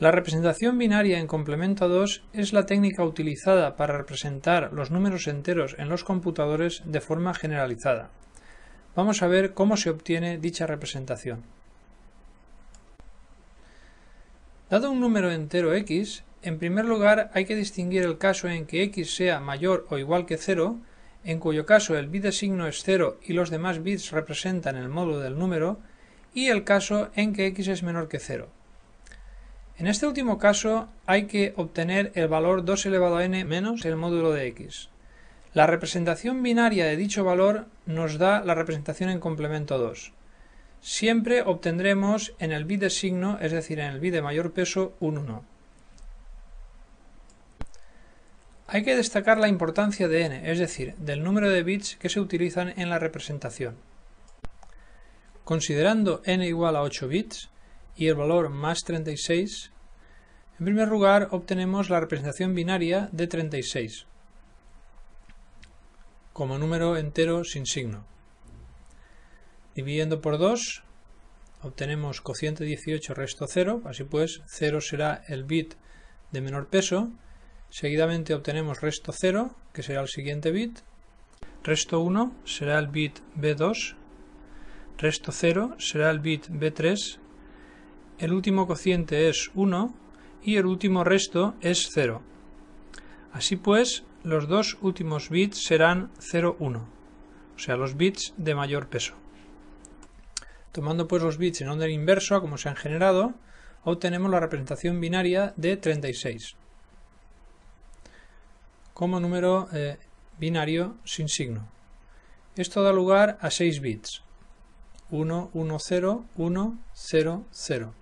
La representación binaria en complemento a 2 es la técnica utilizada para representar los números enteros en los computadores de forma generalizada. Vamos a ver cómo se obtiene dicha representación. Dado un número entero x, en primer lugar hay que distinguir el caso en que x sea mayor o igual que 0, en cuyo caso el bit de signo es 0 y los demás bits representan el módulo del número, y el caso en que x es menor que 0. En este último caso hay que obtener el valor 2 elevado a n menos el módulo de x. La representación binaria de dicho valor nos da la representación en complemento 2. Siempre obtendremos en el bit de signo, es decir, en el bit de mayor peso, un 1. Hay que destacar la importancia de n, es decir, del número de bits que se utilizan en la representación. Considerando n igual a 8 bits, y el valor más 36, en primer lugar obtenemos la representación binaria de 36 como número entero sin signo. Dividiendo por 2 obtenemos cociente 18 resto 0, así pues 0 será el bit de menor peso, seguidamente obtenemos resto 0 que será el siguiente bit, resto 1 será el bit B2, resto 0 será el bit B3 el último cociente es 1 y el último resto es 0. Así pues, los dos últimos bits serán 0, 1, o sea, los bits de mayor peso. Tomando pues los bits en orden inverso, como se han generado, obtenemos la representación binaria de 36 como número eh, binario sin signo. Esto da lugar a 6 bits. 1, 1, 0, 1, 0, 0.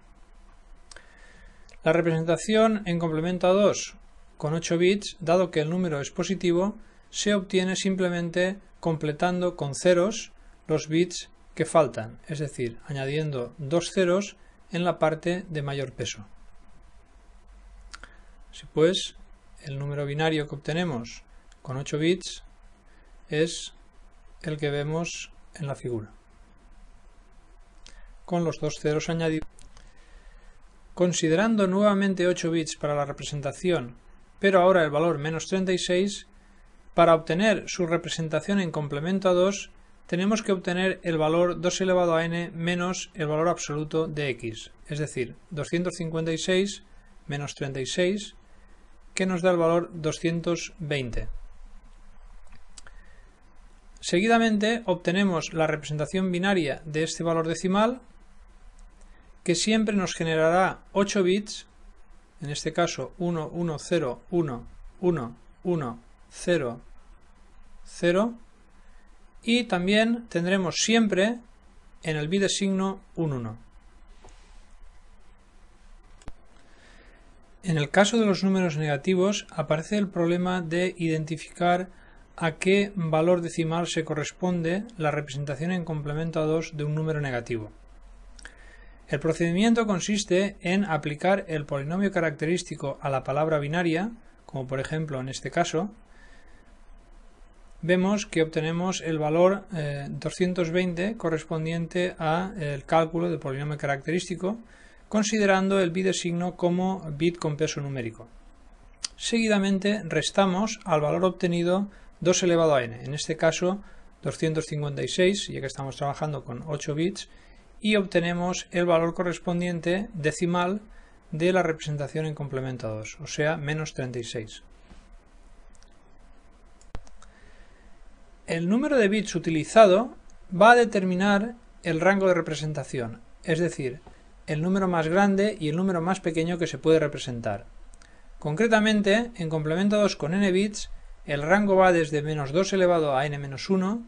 La representación en complemento a 2 con 8 bits, dado que el número es positivo, se obtiene simplemente completando con ceros los bits que faltan, es decir, añadiendo dos ceros en la parte de mayor peso. Así pues, el número binario que obtenemos con 8 bits es el que vemos en la figura, con los dos ceros añadidos. Considerando nuevamente 8 bits para la representación, pero ahora el valor menos 36, para obtener su representación en complemento a 2, tenemos que obtener el valor 2 elevado a n menos el valor absoluto de x, es decir, 256 menos 36, que nos da el valor 220. Seguidamente obtenemos la representación binaria de este valor decimal que siempre nos generará 8 bits, en este caso 1, 1, 0, 1, 1, 1, 0, 0, y también tendremos siempre en el bit de signo un 1. En el caso de los números negativos aparece el problema de identificar a qué valor decimal se corresponde la representación en complemento a 2 de un número negativo. El procedimiento consiste en aplicar el polinomio característico a la palabra binaria, como por ejemplo en este caso, vemos que obtenemos el valor 220 eh, correspondiente al cálculo del polinomio característico, considerando el bit de signo como bit con peso numérico. Seguidamente restamos al valor obtenido 2 elevado a n, en este caso 256, ya que estamos trabajando con 8 bits, y obtenemos el valor correspondiente decimal de la representación en complemento a 2, o sea, menos 36. El número de bits utilizado va a determinar el rango de representación, es decir, el número más grande y el número más pequeño que se puede representar. Concretamente, en complemento a 2 con n bits, el rango va desde menos 2 elevado a n menos 1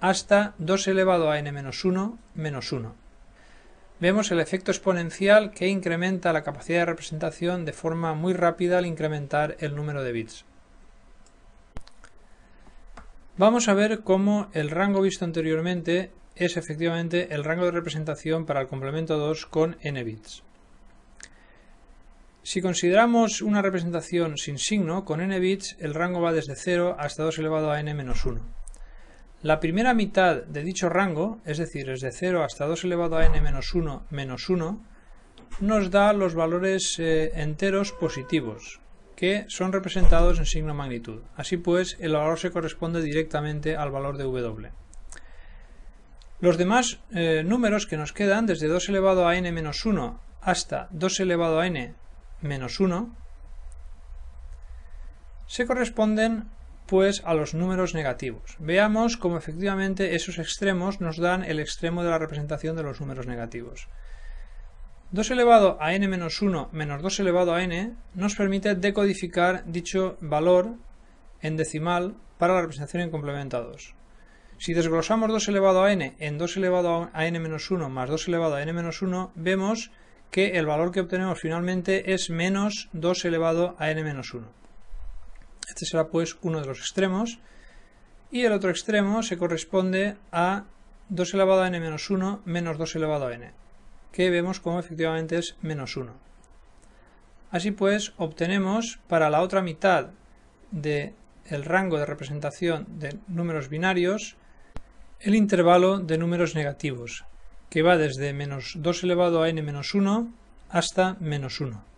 hasta 2 elevado a n menos 1 menos 1 vemos el efecto exponencial que incrementa la capacidad de representación de forma muy rápida al incrementar el número de bits. Vamos a ver cómo el rango visto anteriormente es efectivamente el rango de representación para el complemento 2 con n bits. Si consideramos una representación sin signo, con n bits el rango va desde 0 hasta 2 elevado a n-1. La primera mitad de dicho rango, es decir, desde 0 hasta 2 elevado a n menos 1 menos 1, nos da los valores eh, enteros positivos, que son representados en signo magnitud. Así pues, el valor se corresponde directamente al valor de W. Los demás eh, números que nos quedan, desde 2 elevado a n menos 1 hasta 2 elevado a n menos 1, se corresponden pues a los números negativos. Veamos cómo efectivamente esos extremos nos dan el extremo de la representación de los números negativos. 2 elevado a n menos 1 menos 2 elevado a n nos permite decodificar dicho valor en decimal para la representación en complemento a 2. Si desglosamos 2 elevado a n en 2 elevado a n menos 1 más 2 elevado a n menos 1, vemos que el valor que obtenemos finalmente es menos 2 elevado a n menos 1. Este será pues uno de los extremos. Y el otro extremo se corresponde a 2 elevado a n menos 1 menos 2 elevado a n, que vemos como efectivamente es menos 1. Así pues, obtenemos para la otra mitad del rango de representación de números binarios el intervalo de números negativos, que va desde menos 2 elevado a n menos 1 hasta menos 1.